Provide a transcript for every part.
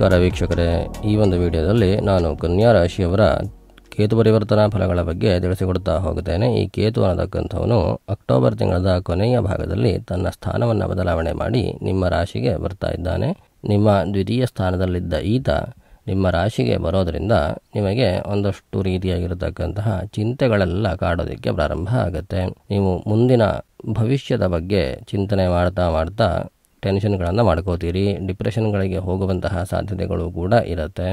ನಮಸ್ಕಾರ ವೀಕ್ಷಕರೇ ಈ ಒಂದು ವಿಡಿಯೋದಲ್ಲಿ ನಾನು ಕನ್ಯಾ ರಾಶಿಯವರ ಕೇತು ಪರಿವರ್ತನಾ ಫಲಗಳ ಬಗ್ಗೆ ತಿಳಿಸಿಕೊಡ್ತಾ ಹೋಗುತ್ತೇನೆ ಈ ಕೇತು ಅನ್ನತಕ್ಕಂಥವನು ಅಕ್ಟೋಬರ್ ತಿಂಗಳದ ಕೊನೆಯ ಭಾಗದಲ್ಲಿ ತನ್ನ ಸ್ಥಾನವನ್ನು ಬದಲಾವಣೆ ಮಾಡಿ ನಿಮ್ಮ ರಾಶಿಗೆ ಬರ್ತಾ ಇದ್ದಾನೆ ನಿಮ್ಮ ದ್ವಿತೀಯ ಸ್ಥಾನದಲ್ಲಿದ್ದ ಈತ ನಿಮ್ಮ ರಾಶಿಗೆ ಬರೋದರಿಂದ ನಿಮಗೆ ಒಂದಷ್ಟು ರೀತಿಯಾಗಿರತಕ್ಕಂತಹ ಚಿಂತೆಗಳೆಲ್ಲ ಕಾಡೋದಕ್ಕೆ ಪ್ರಾರಂಭ ಆಗುತ್ತೆ ನೀವು ಮುಂದಿನ ಭವಿಷ್ಯದ ಬಗ್ಗೆ ಚಿಂತನೆ ಮಾಡ್ತಾ ಮಾಡ್ತಾ ಟೆನ್ಷನ್ಗಳನ್ನು ಮಾಡ್ಕೋತೀರಿ ಡಿಪ್ರೆಷನ್ಗಳಿಗೆ ಹೋಗುವಂತಹ ಸಾಧ್ಯತೆಗಳು ಕೂಡ ಇರುತ್ತೆ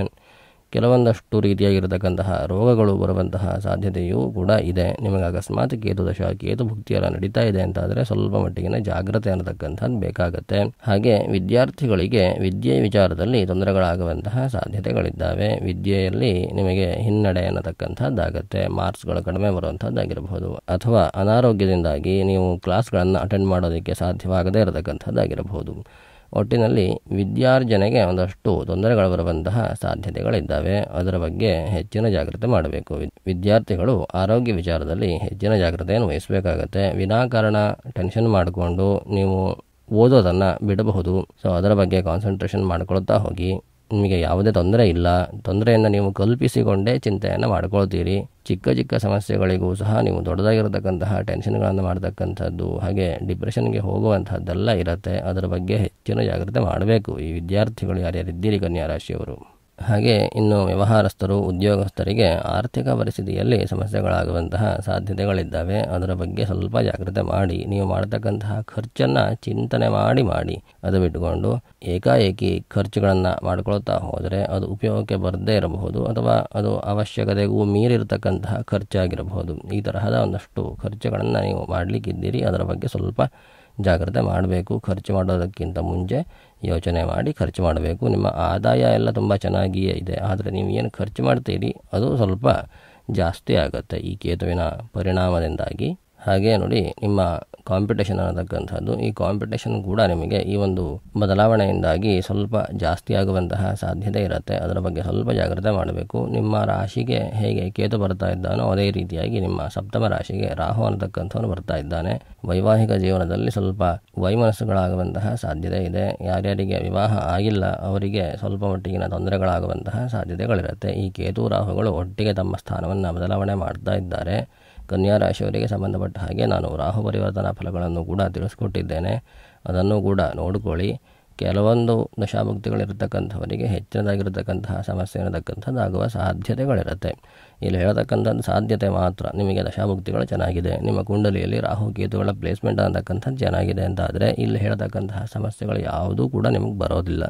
ಕೆಲವೊಂದಷ್ಟು ರೀತಿಯಾಗಿರತಕ್ಕಂತಹ ರೋಗಗಳು ಬರುವಂತಹ ಸಾಧ್ಯತೆಯೂ ಕೂಡ ಇದೆ ನಿಮಗೆ ಅಕಸ್ಮಾತ್ ಕೇತು ದಶ ಕೇತು ಭುಕ್ತಿಯೆಲ್ಲ ನಡೀತಾ ಇದೆ ಅಂತಾದರೆ ಸ್ವಲ್ಪ ಮಟ್ಟಿಗಿನ ಜಾಗ್ರತೆ ಅನ್ನತಕ್ಕಂಥದ್ದು ಬೇಕಾಗುತ್ತೆ ಹಾಗೆ ವಿದ್ಯಾರ್ಥಿಗಳಿಗೆ ವಿದ್ಯೆ ವಿಚಾರದಲ್ಲಿ ತೊಂದರೆಗಳಾಗುವಂತಹ ಸಾಧ್ಯತೆಗಳಿದ್ದಾವೆ ವಿದ್ಯೆಯಲ್ಲಿ ನಿಮಗೆ ಹಿನ್ನಡೆ ಅನ್ನತಕ್ಕಂಥದ್ದಾಗತ್ತೆ ಮಾರ್ಕ್ಸ್ಗಳು ಕಡಿಮೆ ಬರುವಂಥದ್ದಾಗಿರಬಹುದು ಅಥವಾ ಅನಾರೋಗ್ಯದಿಂದಾಗಿ ನೀವು ಕ್ಲಾಸ್ಗಳನ್ನು ಅಟೆಂಡ್ ಮಾಡೋದಕ್ಕೆ ಸಾಧ್ಯವಾಗದೇ ಇರತಕ್ಕಂಥದ್ದಾಗಿರಬಹುದು ಒಟ್ಟಿನಲ್ಲಿ ವಿದ್ಯಾರ್ಜನೆಗೆ ಒಂದಷ್ಟು ತೊಂದರೆಗಳು ಬರುವಂತಹ ಸಾಧ್ಯತೆಗಳಿದ್ದಾವೆ ಅದರ ಬಗ್ಗೆ ಹೆಚ್ಚಿನ ಜಾಗ್ರತೆ ಮಾಡಬೇಕು ವಿದ್ಯಾರ್ಥಿಗಳು ಆರೋಗ್ಯ ವಿಚಾರದಲ್ಲಿ ಹೆಚ್ಚಿನ ಜಾಗ್ರತೆಯನ್ನು ವಹಿಸಬೇಕಾಗತ್ತೆ ವಿನಾಕಾರಣ ಟೆನ್ಷನ್ ಮಾಡಿಕೊಂಡು ನೀವು ಓದೋದನ್ನು ಬಿಡಬಹುದು ಸೊ ಅದರ ಬಗ್ಗೆ ಕಾನ್ಸಂಟ್ರೇಷನ್ ಮಾಡ್ಕೊಳ್ತಾ ಹೋಗಿ ನಿಮಗೆ ಯಾವುದೇ ತೊಂದರೆ ಇಲ್ಲ ತೊಂದರೆಯನ್ನು ನೀವು ಕಲ್ಪಿಸಿಕೊಂಡೇ ಚಿಂತೆಯನ್ನು ಮಾಡ್ಕೊಳ್ತೀರಿ ಚಿಕ್ಕ ಚಿಕ್ಕ ಸಮಸ್ಯೆಗಳಿಗೂ ಸಹ ನೀವು ದೊಡ್ಡದಾಗಿರತಕ್ಕಂತಹ ಟೆನ್ಷನ್ಗಳನ್ನು ಮಾಡತಕ್ಕಂಥದ್ದು ಹಾಗೆ ಡಿಪ್ರೆಷನ್ಗೆ ಹೋಗುವಂಥದ್ದೆಲ್ಲ ಇರುತ್ತೆ ಅದರ ಬಗ್ಗೆ ಹೆಚ್ಚಿನ ಜಾಗ್ರತೆ ಮಾಡಬೇಕು ಈ ವಿದ್ಯಾರ್ಥಿಗಳು ಯಾರ್ಯಾರಿದ್ದೀರಿ ಕನ್ಯಾ ರಾಶಿಯವರು ಹಾಗೆ ಇನ್ನು ವ್ಯವಹಾರಸ್ಥರು ಉದ್ಯೋಗಸ್ಥರಿಗೆ ಆರ್ಥಿಕ ಪರಿಸ್ಥಿತಿಯಲ್ಲಿ ಸಮಸ್ಯೆಗಳಾಗುವಂತಹ ಸಾಧ್ಯತೆಗಳಿದ್ದಾವೆ ಅದರ ಬಗ್ಗೆ ಸ್ವಲ್ಪ ಜಾಗ್ರತೆ ಮಾಡಿ ನೀವು ಮಾಡತಕ್ಕಂತಹ ಖರ್ಚನ್ನು ಚಿಂತನೆ ಮಾಡಿ ಮಾಡಿ ಅದು ಬಿಟ್ಟುಕೊಂಡು ಏಕಾಏಕಿ ಖರ್ಚುಗಳನ್ನು ಮಾಡ್ಕೊಳ್ತಾ ಹೋದರೆ ಅದು ಉಪಯೋಗಕ್ಕೆ ಬರದೇ ಇರಬಹುದು ಅಥವಾ ಅದು ಅವಶ್ಯಕತೆಗೂ ಮೀರಿರತಕ್ಕಂತಹ ಖರ್ಚಾಗಿರಬಹುದು ಈ ತರಹದ ಒಂದಷ್ಟು ಖರ್ಚುಗಳನ್ನು ನೀವು ಮಾಡಲಿಕ್ಕಿದ್ದೀರಿ ಅದರ ಬಗ್ಗೆ ಸ್ವಲ್ಪ ಜಾಗ್ರತೆ ಮಾಡಬೇಕು ಖರ್ಚು ಮಾಡೋದಕ್ಕಿಂತ ಮುಂಚೆ ಯೋಚನೆ ಮಾಡಿ ಖರ್ಚು ಮಾಡಬೇಕು ನಿಮ್ಮ ಆದಾಯ ಎಲ್ಲ ತುಂಬ ಚೆನ್ನಾಗಿಯೇ ಇದೆ ಆದರೆ ನೀವು ಏನು ಖರ್ಚು ಮಾಡ್ತೀರಿ ಅದು ಸ್ವಲ್ಪ ಜಾಸ್ತಿ ಆಗುತ್ತೆ ಈ ಕೇತುವಿನ ಪರಿಣಾಮದಿಂದಾಗಿ ಹಾಗೆ ನೋಡಿ ನಿಮ್ಮ ಕಾಂಪಿಟೇಷನ್ ಅನ್ನತಕ್ಕಂಥದ್ದು ಈ ಕಾಂಪಿಟೇಷನ್ ಕೂಡ ನಿಮಗೆ ಈ ಒಂದು ಬದಲಾವಣೆಯಿಂದಾಗಿ ಸ್ವಲ್ಪ ಜಾಸ್ತಿ ಆಗುವಂತಹ ಸಾಧ್ಯತೆ ಇರುತ್ತೆ ಅದರ ಬಗ್ಗೆ ಸ್ವಲ್ಪ ಜಾಗ್ರತೆ ಮಾಡಬೇಕು ನಿಮ್ಮ ರಾಶಿಗೆ ಹೇಗೆ ಕೇತು ಬರ್ತಾ ಇದ್ದಾನೋ ಅದೇ ರೀತಿಯಾಗಿ ನಿಮ್ಮ ಸಪ್ತಮ ರಾಶಿಗೆ ರಾಹು ಅನ್ನತಕ್ಕಂಥವನು ಬರ್ತಾ ಇದ್ದಾನೆ ವೈವಾಹಿಕ ಜೀವನದಲ್ಲಿ ಸ್ವಲ್ಪ ವೈಮನಸ್ಸುಗಳಾಗುವಂತಹ ಸಾಧ್ಯತೆ ಇದೆ ಯಾರ್ಯಾರಿಗೆ ವಿವಾಹ ಆಗಿಲ್ಲ ಅವರಿಗೆ ಸ್ವಲ್ಪ ಮಟ್ಟಿಗಿನ ತೊಂದರೆಗಳಾಗುವಂತಹ ಸಾಧ್ಯತೆಗಳಿರುತ್ತೆ ಈ ಕೇತು ರಾಹುಗಳು ಒಟ್ಟಿಗೆ ತಮ್ಮ ಸ್ಥಾನವನ್ನು ಬದಲಾವಣೆ ಮಾಡ್ತಾ ಇದ್ದಾರೆ ಕನ್ಯಾ ರಾಶಿಯವರಿಗೆ ಸಂಬಂಧಪಟ್ಟ ಹಾಗೆ ನಾನು ರಾಹು ಪರಿವರ್ತನಾ ಫಲಗಳನ್ನು ಕೂಡ ತಿಳಿಸ್ಕೊಟ್ಟಿದ್ದೇನೆ ಅದನ್ನು ಕೂಡ ನೋಡಿಕೊಳ್ಳಿ ಕೆಲವೊಂದು ದಶಾಭುಕ್ತಿಗಳಿರತಕ್ಕಂಥವರಿಗೆ ಹೆಚ್ಚಿನದಾಗಿರತಕ್ಕಂತಹ ಸಮಸ್ಯೆ ಇರತಕ್ಕಂಥದ್ದಾಗುವ ಸಾಧ್ಯತೆಗಳಿರುತ್ತೆ ಇಲ್ಲಿ ಹೇಳತಕ್ಕಂಥದ್ದು ಸಾಧ್ಯತೆ ಮಾತ್ರ ನಿಮಗೆ ದಶಾಭುಕ್ತಿಗಳು ಚೆನ್ನಾಗಿದೆ ನಿಮ್ಮ ಕುಂಡಲಿಯಲ್ಲಿ ರಾಹು ಕೇತುಗಳ ಪ್ಲೇಸ್ಮೆಂಟ್ ಅನ್ನತಕ್ಕಂಥದ್ದು ಚೆನ್ನಾಗಿದೆ ಅಂತಾದರೆ ಇಲ್ಲಿ ಹೇಳತಕ್ಕಂತಹ ಸಮಸ್ಯೆಗಳು ಯಾವುದೂ ಕೂಡ ನಿಮಗೆ ಬರೋದಿಲ್ಲ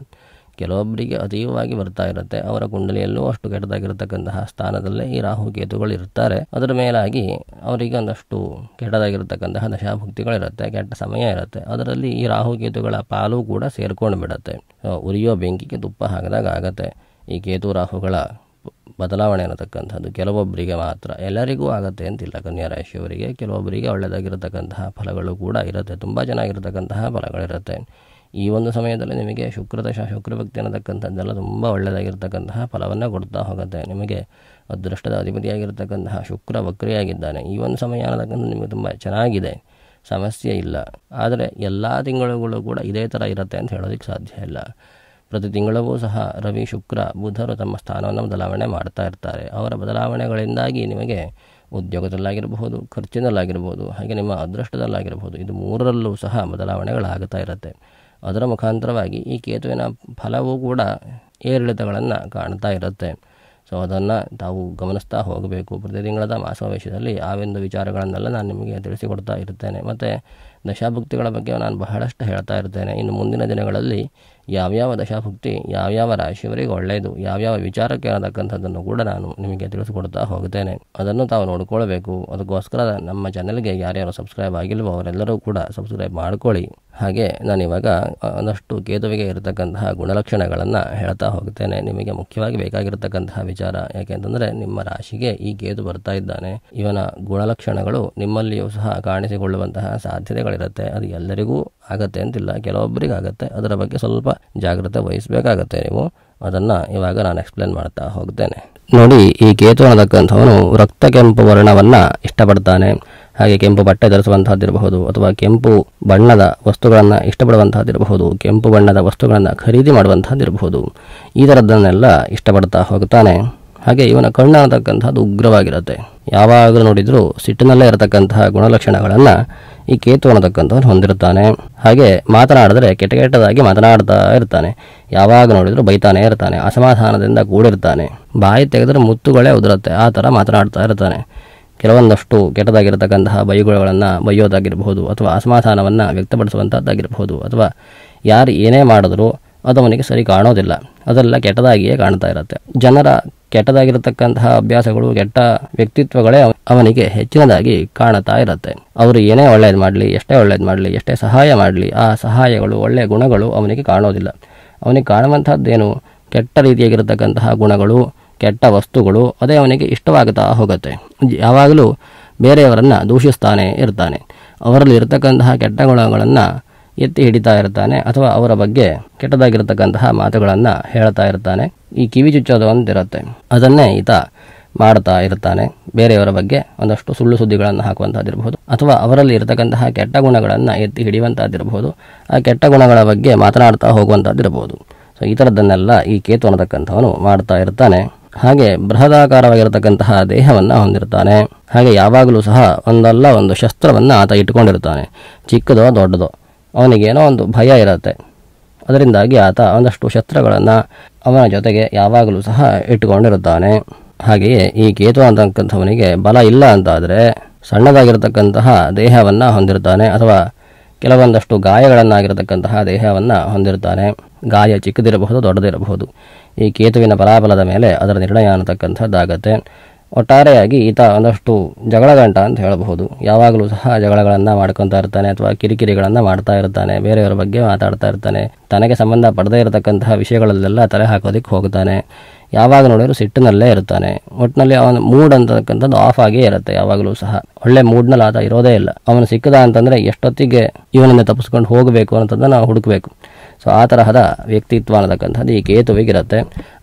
ಕೆಲವೊಬ್ಬರಿಗೆ ಅತೀವವಾಗಿ ಬರ್ತಾ ಇರುತ್ತೆ ಅವರ ಕುಂಡಲಿಯಲ್ಲೂ ಅಷ್ಟು ಕೆಟ್ಟದಾಗಿರತಕ್ಕಂತಹ ಸ್ಥಾನದಲ್ಲೇ ಈ ರಾಹುಕೇತುಗಳು ಇರ್ತಾರೆ ಅದರ ಮೇಲಾಗಿ ಅವರಿಗೆ ಒಂದಷ್ಟು ಕೆಟ್ಟದಾಗಿರತಕ್ಕಂತಹ ದಶಾಭುಕ್ತಿಗಳಿರುತ್ತೆ ಕೆಟ್ಟ ಸಮಯ ಇರುತ್ತೆ ಅದರಲ್ಲಿ ಈ ರಾಹುಕೇತುಗಳ ಪಾಲು ಕೂಡ ಸೇರ್ಕೊಂಡು ಬಿಡುತ್ತೆ ಉರಿಯೋ ಬೆಂಕಿಗೆ ತುಪ್ಪ ಹಾಕಿದಾಗ ಆಗತ್ತೆ ಈ ಕೇತು ರಾಹುಗಳ ಬದಲಾವಣೆ ಅನ್ನತಕ್ಕಂಥದ್ದು ಕೆಲವೊಬ್ಬರಿಗೆ ಮಾತ್ರ ಎಲ್ಲರಿಗೂ ಆಗತ್ತೆ ಅಂತಿಲ್ಲ ಕನ್ಯಾ ರಾಶಿಯವರಿಗೆ ಕೆಲವೊಬ್ಬರಿಗೆ ಒಳ್ಳೆಯದಾಗಿರತಕ್ಕಂತಹ ಫಲಗಳು ಕೂಡ ಇರುತ್ತೆ ತುಂಬ ಚೆನ್ನಾಗಿರತಕ್ಕಂತಹ ಫಲಗಳಿರುತ್ತೆ ಈ ಒಂದು ಸಮಯದಲ್ಲಿ ನಿಮಗೆ ಶುಕ್ರದಶ ಶುಕ್ರಭಕ್ತಿ ಅನ್ನತಕ್ಕಂಥದ್ದೆಲ್ಲ ತುಂಬ ಒಳ್ಳೆಯದಾಗಿರ್ತಕ್ಕಂತಹ ಫಲವನ್ನು ಕೊಡ್ತಾ ಹೋಗುತ್ತೆ ನಿಮಗೆ ಅದೃಷ್ಟದ ಅಧಿಪತಿಯಾಗಿರ್ತಕ್ಕಂತಹ ಶುಕ್ರ ವಕ್ರಿಯಾಗಿದ್ದಾನೆ ಈ ಒಂದು ಸಮಯ ಅನ್ನತಕ್ಕಂಥ ನಿಮಗೆ ತುಂಬ ಚೆನ್ನಾಗಿದೆ ಸಮಸ್ಯೆ ಇಲ್ಲ ಆದರೆ ಎಲ್ಲ ತಿಂಗಳುಗಳು ಕೂಡ ಇದೇ ಥರ ಇರುತ್ತೆ ಅಂತ ಹೇಳೋದಕ್ಕೆ ಸಾಧ್ಯ ಇಲ್ಲ ಪ್ರತಿ ತಿಂಗಳವೂ ಸಹ ರವಿ ಶುಕ್ರ ಬುಧರು ತಮ್ಮ ಸ್ಥಾನವನ್ನು ಬದಲಾವಣೆ ಮಾಡ್ತಾ ಇರ್ತಾರೆ ಅವರ ಬದಲಾವಣೆಗಳಿಂದಾಗಿ ನಿಮಗೆ ಉದ್ಯೋಗದಲ್ಲಾಗಿರಬಹುದು ಖರ್ಚಿನಲ್ಲಾಗಿರ್ಬೋದು ಹಾಗೆ ನಿಮ್ಮ ಅದೃಷ್ಟದಲ್ಲಾಗಿರ್ಬೋದು ಇದು ಮೂರರಲ್ಲೂ ಸಹ ಬದಲಾವಣೆಗಳಾಗುತ್ತಾ ಇರುತ್ತೆ ಅದರ ಮುಖಾಂತರವಾಗಿ ಈ ಕೇತುವಿನ ಫಲವೂ ಕೂಡ ಏರಿಳಿತಗಳನ್ನು ಕಾಣ್ತಾ ಇರುತ್ತೆ ಸೊ ಅದನ್ನು ತಾವು ಗಮನಿಸ್ತಾ ಹೋಗಬೇಕು ಪ್ರತಿ ತಿಂಗಳದ ಮಾಸಾವೇಶದಲ್ಲಿ ಆವೆಂದು ವಿಚಾರಗಳನ್ನೆಲ್ಲ ನಾನು ನಿಮಗೆ ತಿಳಿಸಿಕೊಡ್ತಾ ಇರ್ತೇನೆ ಮತ್ತು ದಶಾಭುಕ್ತಿಗಳ ಬಗ್ಗೆ ನಾನು ಬಹಳಷ್ಟು ಹೇಳ್ತಾ ಇರ್ತೇನೆ ಇನ್ನು ಮುಂದಿನ ದಿನಗಳಲ್ಲಿ ಯಾವ್ಯಾವ ದಶಾಭುಕ್ತಿ ಯಾವ್ಯಾವ ರಾಶಿಯವರಿಗೆ ಒಳ್ಳೆಯದು ಯಾವ್ಯಾವ ವಿಚಾರಕ್ಕೆ ಅನ್ನತಕ್ಕಂಥದ್ದನ್ನು ಕೂಡ ನಾನು ನಿಮಗೆ ತಿಳಿಸಿಕೊಡ್ತಾ ಹೋಗ್ತೇನೆ ಅದನ್ನು ತಾವು ನೋಡಿಕೊಳ್ಬೇಕು ಅದಕ್ಕೋಸ್ಕರ ನಮ್ಮ ಚಾನೆಲ್ಗೆ ಯಾರ್ಯಾರು ಸಬ್ಸ್ಕ್ರೈಬ್ ಆಗಿಲ್ವೋ ಅವರೆಲ್ಲರೂ ಕೂಡ ಸಬ್ಸ್ಕ್ರೈಬ್ ಮಾಡಿಕೊಳ್ಳಿ ಹಾಗೆ ನಾನಿವಾಗ ಒಂದಷ್ಟು ಕೇತುವಿಗೆ ಇರತಕ್ಕಂತಹ ಗುಣಲಕ್ಷಣಗಳನ್ನು ಹೇಳ್ತಾ ಹೋಗ್ತೇನೆ ನಿಮಗೆ ಮುಖ್ಯವಾಗಿ ಬೇಕಾಗಿರತಕ್ಕಂತಹ ವಿಚಾರ ಯಾಕೆಂತಂದರೆ ನಿಮ್ಮ ರಾಶಿಗೆ ಈ ಕೇತು ಬರ್ತಾ ಇದ್ದಾನೆ ಇವನ ಗುಣಲಕ್ಷಣಗಳು ನಿಮ್ಮಲ್ಲಿಯೂ ಸಹ ಕಾಣಿಸಿಕೊಳ್ಳುವಂತಹ ಸಾಧ್ಯತೆಗಳು ಇರುತ್ತೆ ಅದು ಎಲ್ಲರಿಗೂ ಆಗತ್ತೆ ಅಂತಿಲ್ಲ ಕೆಲವೊಬ್ಬರಿಗೆ ಆಗುತ್ತೆ ಅದರ ಬಗ್ಗೆ ಸ್ವಲ್ಪ ಜಾಗ್ರತೆ ವಹಿಸಬೇಕಾಗತ್ತೆ ನೀವು ಅದನ್ನು ಇವಾಗ ನಾನು ಎಕ್ಸ್ಪ್ಲೇನ್ ಮಾಡ್ತಾ ಹೋಗ್ತೇನೆ ನೋಡಿ ಈ ಕೇತು ಅನ್ನತಕ್ಕಂಥವನು ರಕ್ತ ಕೆಂಪು ವರ್ಣವನ್ನು ಇಷ್ಟಪಡ್ತಾನೆ ಹಾಗೆ ಕೆಂಪು ಬಟ್ಟೆ ಧರಿಸುವಂತಹದ್ದಿರಬಹುದು ಅಥವಾ ಕೆಂಪು ಬಣ್ಣದ ವಸ್ತುಗಳನ್ನು ಇಷ್ಟಪಡುವಂತಹದ್ದಿರಬಹುದು ಕೆಂಪು ಬಣ್ಣದ ವಸ್ತುಗಳನ್ನು ಖರೀದಿ ಮಾಡುವಂತಹದ್ದಿರಬಹುದು ಈ ಥರದ್ದನ್ನೆಲ್ಲ ಇಷ್ಟಪಡ್ತಾ ಹೋಗ್ತಾನೆ ಹಾಗೆ ಇವನ ಕಣ್ಣು ಅನ್ನತಕ್ಕಂಥದ್ದು ಉಗ್ರವಾಗಿರುತ್ತೆ ಯಾವಾಗಲೂ ನೋಡಿದರೂ ಸಿಟ್ಟಿನಲ್ಲೇ ಇರತಕ್ಕಂತಹ ಗುಣಲಕ್ಷಣಗಳನ್ನು ಈ ಕೇತು ಅನ್ನತಕ್ಕಂಥವ್ರು ಹೊಂದಿರ್ತಾನೆ ಹಾಗೆ ಮಾತನಾಡಿದ್ರೆ ಕೆಟ್ಟ ಕೆಟ್ಟದಾಗಿ ಮಾತನಾಡ್ತಾ ಇರ್ತಾನೆ ಯಾವಾಗ ನೋಡಿದ್ರು ಬೈತಾನೆ ಇರ್ತಾನೆ ಅಸಮಾಧಾನದಿಂದ ಕೂಡಿರ್ತಾನೆ ಬಾಯಿ ತೆಗೆದ್ರೆ ಮುತ್ತುಗಳೇ ಉದುರುತ್ತೆ ಆ ಥರ ಮಾತನಾಡ್ತಾ ಇರ್ತಾನೆ ಕೆಲವೊಂದಷ್ಟು ಕೆಟ್ಟದಾಗಿರತಕ್ಕಂತಹ ಬೈಗುಳಗಳನ್ನು ಬೈಯೋದಾಗಿರಬಹುದು ಅಥವಾ ಅಸಮಾಧಾನವನ್ನು ವ್ಯಕ್ತಪಡಿಸುವಂಥದ್ದಾಗಿರಬಹುದು ಅಥವಾ ಯಾರು ಏನೇ ಮಾಡಿದ್ರು ಅದು ಅವನಿಗೆ ಸರಿ ಕಾಣೋದಿಲ್ಲ ಅದೆಲ್ಲ ಕೆಟ್ಟದಾಗಿಯೇ ಕಾಣ್ತಾ ಇರುತ್ತೆ ಜನರ ಕೆಟ್ಟದಾಗಿರತಕ್ಕಂತಹ ಅಭ್ಯಾಸಗಳು ಕೆಟ್ಟ ವ್ಯಕ್ತಿತ್ವಗಳೇ ಅವನಿಗೆ ಹೆಚ್ಚಿನದಾಗಿ ಕಾಣ್ತಾ ಇರುತ್ತೆ ಅವರು ಏನೇ ಒಳ್ಳೇದು ಮಾಡಲಿ ಎಷ್ಟೇ ಒಳ್ಳೇದು ಮಾಡಲಿ ಎಷ್ಟೇ ಸಹಾಯ ಮಾಡಲಿ ಆ ಸಹಾಯಗಳು ಒಳ್ಳೆಯ ಗುಣಗಳು ಅವನಿಗೆ ಕಾಣೋದಿಲ್ಲ ಅವನಿಗೆ ಕಾಣುವಂಥದ್ದೇನು ಕೆಟ್ಟ ರೀತಿಯಾಗಿರತಕ್ಕಂತಹ ಗುಣಗಳು ಕೆಟ್ಟ ವಸ್ತುಗಳು ಅದೇ ಅವನಿಗೆ ಇಷ್ಟವಾಗುತ್ತಾ ಹೋಗುತ್ತೆ ಯಾವಾಗಲೂ ಬೇರೆಯವರನ್ನು ದೂಷಿಸ್ತಾನೆ ಇರ್ತಾನೆ ಅವರಲ್ಲಿ ಇರತಕ್ಕಂತಹ ಕೆಟ್ಟ ಗುಣಗಳನ್ನು ಎತ್ತಿ ಹಿಡಿತಾ ಇರ್ತಾನೆ ಅಥವಾ ಅವರ ಬಗ್ಗೆ ಕೆಟ್ಟದಾಗಿರತಕ್ಕಂತಹ ಮಾತುಗಳನ್ನು ಹೇಳ್ತಾ ಇರ್ತಾನೆ ಈ ಕಿವಿ ಚುಚ್ಚೋದು ಅಂತಿರುತ್ತೆ ಅದನ್ನೇ ಈತ ಮಾಡ್ತಾ ಇರ್ತಾನೆ ಬೇರೆಯವರ ಬಗ್ಗೆ ಒಂದಷ್ಟು ಸುಳ್ಳು ಸುದ್ದಿಗಳನ್ನು ಹಾಕುವಂಥದ್ದಿರಬಹುದು ಅಥವಾ ಅವರಲ್ಲಿ ಇರತಕ್ಕಂತಹ ಕೆಟ್ಟ ಗುಣಗಳನ್ನು ಎತ್ತಿ ಹಿಡಿಯುವಂಥದ್ದಿರಬಹುದು ಆ ಕೆಟ್ಟ ಗುಣಗಳ ಬಗ್ಗೆ ಮಾತನಾಡ್ತಾ ಹೋಗುವಂಥದ್ದಿರಬಹುದು ಸೊ ಈ ಥರದ್ದನ್ನೆಲ್ಲ ಈ ಕೇತು ಅನ್ನತಕ್ಕಂಥವನು ಮಾಡ್ತಾ ಇರ್ತಾನೆ ಹಾಗೆ ಬೃಹದಾಕಾರವಾಗಿರತಕ್ಕಂತಹ ದೇಹವನ್ನು ಹೊಂದಿರ್ತಾನೆ ಹಾಗೆ ಯಾವಾಗಲೂ ಸಹ ಒಂದಲ್ಲ ಒಂದು ಶಸ್ತ್ರವನ್ನು ಆತ ಇಟ್ಕೊಂಡಿರ್ತಾನೆ ಚಿಕ್ಕದೋ ದೊಡ್ಡದೋ ಅವನಿಗೇನೋ ಒಂದು ಭಯ ಇರುತ್ತೆ ಅದರಿಂದಾಗಿ ಆತ ಒಂದಷ್ಟು ಶತ್ರುಗಳನ್ನು ಅವನ ಜೊತೆಗೆ ಯಾವಾಗಲೂ ಸಹ ಇಟ್ಟುಕೊಂಡಿರುತ್ತಾನೆ ಹಾಗೆಯೇ ಈ ಕೇತು ಅಂತಕ್ಕಂಥವನಿಗೆ ಬಲ ಇಲ್ಲ ಅಂತಾದರೆ ಸಣ್ಣದಾಗಿರತಕ್ಕಂತಹ ದೇಹವನ್ನು ಹೊಂದಿರ್ತಾನೆ ಅಥವಾ ಕೆಲವೊಂದಷ್ಟು ಗಾಯಗಳನ್ನಾಗಿರತಕ್ಕಂತಹ ದೇಹವನ್ನು ಹೊಂದಿರ್ತಾನೆ ಗಾಯ ಚಿಕ್ಕದಿರಬಹುದು ದೊಡ್ಡದಿರಬಹುದು ಈ ಕೇತುವಿನ ಬಲಾಬಲದ ಮೇಲೆ ಅದರ ನಿರ್ಣಯ ಅನ್ನತಕ್ಕಂಥದ್ದಾಗತ್ತೆ ಒಟ್ಟಾರೆಯಾಗಿ ಈತ ಒಂದಷ್ಟು ಜಗಳಗಂಟ ಅಂತ ಹೇಳಬಹುದು ಯಾವಾಗಲೂ ಸಹ ಜಗಳಗಳನ್ನು ಮಾಡ್ಕೊತಾ ಇರ್ತಾನೆ ಅಥವಾ ಕಿರಿಕಿರಿಗಳನ್ನು ಮಾಡ್ತಾ ಇರ್ತಾನೆ ಬೇರೆಯವರ ಬಗ್ಗೆ ಮಾತಾಡ್ತಾ ಇರ್ತಾನೆ ತನಗೆ ಸಂಬಂಧ ಪಡದೇ ಇರತಕ್ಕಂತಹ ವಿಷಯಗಳಲ್ಲೆಲ್ಲ ತಲೆ ಹಾಕೋದಕ್ಕೆ ಹೋಗ್ತಾನೆ ಯಾವಾಗ ನೋಡಿದ್ರು ಸಿಟ್ಟಿನಲ್ಲೇ ಇರ್ತಾನೆ ಒಟ್ಟಿನಲ್ಲಿ ಅವನ ಮೂಡ್ ಅಂತಕ್ಕಂಥದ್ದು ಆಫ್ ಆಗೇ ಇರುತ್ತೆ ಯಾವಾಗಲೂ ಸಹ ಒಳ್ಳೆ ಮೂಡ್ನಲ್ಲಿ ಆತ ಇರೋದೇ ಇಲ್ಲ ಅವನು ಸಿಕ್ಕದ ಅಂತಂದರೆ ಎಷ್ಟೊತ್ತಿಗೆ ಇವನನ್ನು ತಪ್ಪಿಸ್ಕೊಂಡು ಹೋಗಬೇಕು ಅಂತಂದ್ರೆ ನಾವು ಹುಡುಕಬೇಕು ಸೊ ಆ ತರಹದ ವ್ಯಕ್ತಿತ್ವ ಅನ್ನತಕ್ಕಂಥದ್ದು ಈ ಕೇತುವಿಗಿರುತ್ತೆ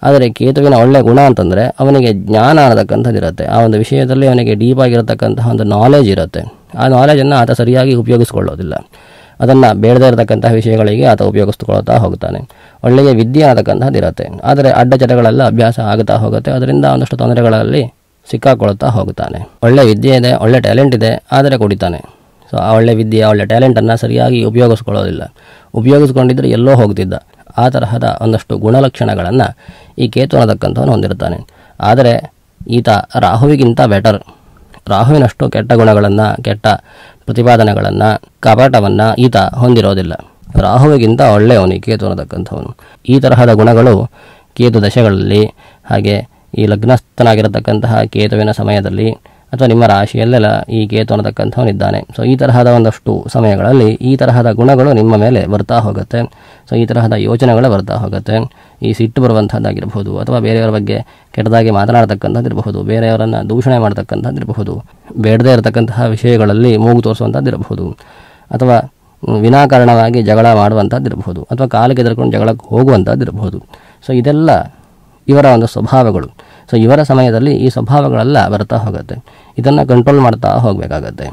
ಆದರೆ ಕೇತುವಿನ ಒಳ್ಳೆ ಗುಣ ಅಂತಂದರೆ ಅವನಿಗೆ ಜ್ಞಾನ ಅನ್ನತಕ್ಕಂಥದ್ದು ಇರುತ್ತೆ ಆ ಒಂದು ವಿಷಯದಲ್ಲಿ ಅವನಿಗೆ ಡೀಪಾಗಿರತಕ್ಕಂಥ ಒಂದು ನಾಲೆಜ್ ಇರುತ್ತೆ ಆ ನಾಲೆಜನ್ನು ಆತ ಸರಿಯಾಗಿ ಉಪಯೋಗಿಸ್ಕೊಳ್ಳೋದಿಲ್ಲ ಅದನ್ನು ಬೇಡದೇ ಇರತಕ್ಕಂಥ ವಿಷಯಗಳಿಗೆ ಆತ ಉಪಯೋಗಿಸ್ಕೊಳ್ತಾ ಹೋಗ್ತಾನೆ ಒಳ್ಳೆಯ ವಿದ್ಯೆ ಅನ್ನತಕ್ಕಂಥದ್ದು ಇರುತ್ತೆ ಆದರೆ ಅಡ್ಡಚಟಗಳೆಲ್ಲ ಅಭ್ಯಾಸ ಆಗುತ್ತಾ ಹೋಗುತ್ತೆ ಅದರಿಂದ ಒಂದಷ್ಟು ತೊಂದರೆಗಳಲ್ಲಿ ಸಿಕ್ಕಾಕೊಳ್ತಾ ಹೋಗ್ತಾನೆ ಒಳ್ಳೆ ವಿದ್ಯೆ ಇದೆ ಒಳ್ಳೆ ಟ್ಯಾಲೆಂಟ್ ಇದೆ ಆದರೆ ಕುಡಿತಾನೆ ಸೊ ಆ ಒಳ್ಳೆ ವಿದ್ಯೆ ಒಳ್ಳೆ ಟ್ಯಾಲೆಂಟನ್ನು ಸರಿಯಾಗಿ ಉಪಯೋಗಿಸ್ಕೊಳ್ಳೋದಿಲ್ಲ ಉಪಯೋಗಿಸ್ಕೊಂಡಿದ್ದರೆ ಎಲ್ಲೋ ಹೋಗ್ತಿದ್ದ ಆ ತರಹದ ಒಂದಷ್ಟು ಗುಣಲಕ್ಷಣಗಳನ್ನು ಈ ಕೇತು ಅನ್ನತಕ್ಕಂಥವನು ಹೊಂದಿರುತ್ತಾನೆ ಆದರೆ ಈತ ರಾಹುವಿಗಿಂತ ಬೆಟರ್ ರಾಹುವಿನಷ್ಟು ಕೆಟ್ಟ ಗುಣಗಳನ್ನು ಕೆಟ್ಟ ಪ್ರತಿಪಾದನೆಗಳನ್ನು ಕಪಾಟವನ್ನು ಈತ ಹೊಂದಿರೋದಿಲ್ಲ ರಾಹುವಿಗಿಂತ ಒಳ್ಳೆಯವನು ಈ ಕೇತು ಅನ್ನತಕ್ಕಂಥವನು ಈ ತರಹದ ಗುಣಗಳು ಕೇತು ದಶೆಗಳಲ್ಲಿ ಹಾಗೆ ಈ ಲಗ್ನಸ್ಥನಾಗಿರತಕ್ಕಂತಹ ಕೇತುವಿನ ಸಮಯದಲ್ಲಿ ಅಥವಾ ನಿಮ್ಮ ರಾಶಿಯಲ್ಲೆಲ್ಲ ಈ ಕೇತು ಅನ್ನತಕ್ಕಂಥವನಿದ್ದಾನೆ ಸೊ ಈ ತರಹದ ಒಂದಷ್ಟು ಸಮಯಗಳಲ್ಲಿ ಈ ತರಹದ ಗುಣಗಳು ನಿಮ್ಮ ಮೇಲೆ ಬರ್ತಾ ಹೋಗುತ್ತೆ ಸೊ ಈ ತರಹದ ಯೋಚನೆಗಳು ಬರ್ತಾ ಹೋಗುತ್ತೆ ಈ ಸಿಟ್ಟು ಬರುವಂಥದ್ದಾಗಿರಬಹುದು ಅಥವಾ ಬೇರೆಯವರ ಬಗ್ಗೆ ಕೆಟ್ಟದಾಗಿ ಮಾತನಾಡತಕ್ಕಂಥದ್ದಿರಬಹುದು ಬೇರೆಯವರನ್ನು ದೂಷಣೆ ಮಾಡತಕ್ಕಂಥದ್ದಿರಬಹುದು ಬೇಡದೇ ಇರತಕ್ಕಂತಹ ವಿಷಯಗಳಲ್ಲಿ ಮೂಗು ತೋರಿಸುವಂಥದ್ದಿರಬಹುದು ಅಥವಾ ವಿನಾಕಾರಣವಾಗಿ ಜಗಳ ಮಾಡುವಂಥದ್ದಿರಬಹುದು ಅಥವಾ ಕಾಲಕ್ಕೆ ಎದುರ್ಕೊಂಡು ಜಗಳಕ್ಕೆ ಹೋಗುವಂಥದ್ದಿರಬಹುದು ಸೊ ಇದೆಲ್ಲ ಇವರ ಒಂದು ಸ್ವಭಾವಗಳು ಸೊ ಇವರ ಸಮಯದಲ್ಲಿ ಈ ಸ್ವಭಾವಗಳೆಲ್ಲ ಬರ್ತಾ ಹೋಗುತ್ತೆ ಇದನ್ನು ಕಂಟ್ರೋಲ್ ಮಾಡ್ತಾ ಹೋಗಬೇಕಾಗತ್ತೆ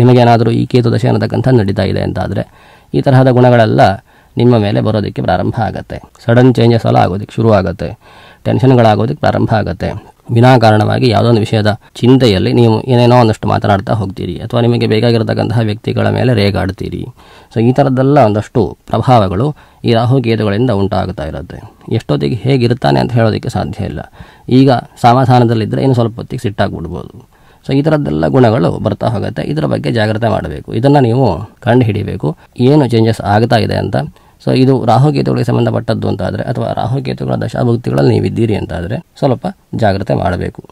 ನಿಮಗೇನಾದರೂ ಈ ಕೇತು ದಶೆ ಅನ್ನತಕ್ಕಂಥ ನಡೀತಾ ಇದೆ ಅಂತಾದರೆ ಈ ತರಹದ ಗುಣಗಳೆಲ್ಲ ನಿಮ್ಮ ಮೇಲೆ ಬರೋದಕ್ಕೆ ಪ್ರಾರಂಭ ಆಗುತ್ತೆ ಸಡನ್ ಚೇಂಜಸ್ ಎಲ್ಲ ಆಗೋದಕ್ಕೆ ಶುರು ಆಗುತ್ತೆ ಟೆನ್ಷನ್ಗಳಾಗೋದಕ್ಕೆ ಪ್ರಾರಂಭ ಆಗುತ್ತೆ ವಿನಾಕಾರಣವಾಗಿ ಯಾವುದೋ ಒಂದು ವಿಷಯದ ಚಿಂತೆಯಲ್ಲಿ ನೀವು ಏನೇನೋ ಒಂದಷ್ಟು ಮಾತನಾಡ್ತಾ ಹೋಗ್ತೀರಿ ಅಥವಾ ನಿಮಗೆ ಬೇಕಾಗಿರತಕ್ಕಂತಹ ವ್ಯಕ್ತಿಗಳ ಮೇಲೆ ರೇಗಾಡ್ತೀರಿ ಸೊ ಈ ಥರದ್ದೆಲ್ಲ ಒಂದಷ್ಟು ಪ್ರಭಾವಗಳು ಈ ರಾಹುಗೇತುಗಳಿಂದ ಉಂಟಾಗ್ತಾ ಇರುತ್ತೆ ಎಷ್ಟೊತ್ತಿಗೆ ಹೇಗಿರ್ತಾನೆ ಅಂತ ಹೇಳೋದಕ್ಕೆ ಸಾಧ್ಯ ಇಲ್ಲ ಈಗ ಸಮಾಧಾನದಲ್ಲಿದ್ದರೆ ಇನ್ನು ಸ್ವಲ್ಪ ಹೊತ್ತಿಗೆ ಸಿಟ್ಟಾಗ್ಬಿಡ್ಬೋದು ಸೊ ಈ ಥರದ್ದೆಲ್ಲ ಗುಣಗಳು ಬರ್ತಾ ಹೋಗುತ್ತೆ ಇದರ ಬಗ್ಗೆ ಜಾಗ್ರತೆ ಮಾಡಬೇಕು ಇದನ್ನು ನೀವು ಕಂಡುಹಿಡಿಯಬೇಕು ಏನು ಚೇಂಜಸ್ ಆಗ್ತಾ ಇದೆ ಅಂತ ಸೊ ಇದು ರಾಹುಕೇತುಗಳಿಗೆ ಸಂಬಂಧಪಟ್ಟದ್ದು ಅಂತಾದರೆ ಅಥವಾ ರಾಹುಕೇತುಗಳ ದಶಾಭುಕ್ತಿಗಳಲ್ಲಿ ನೀವಿದ್ದೀರಿ ಅಂತಾದರೆ ಸ್ವಲ್ಪ ಜಾಗ್ರತೆ ಮಾಡಬೇಕು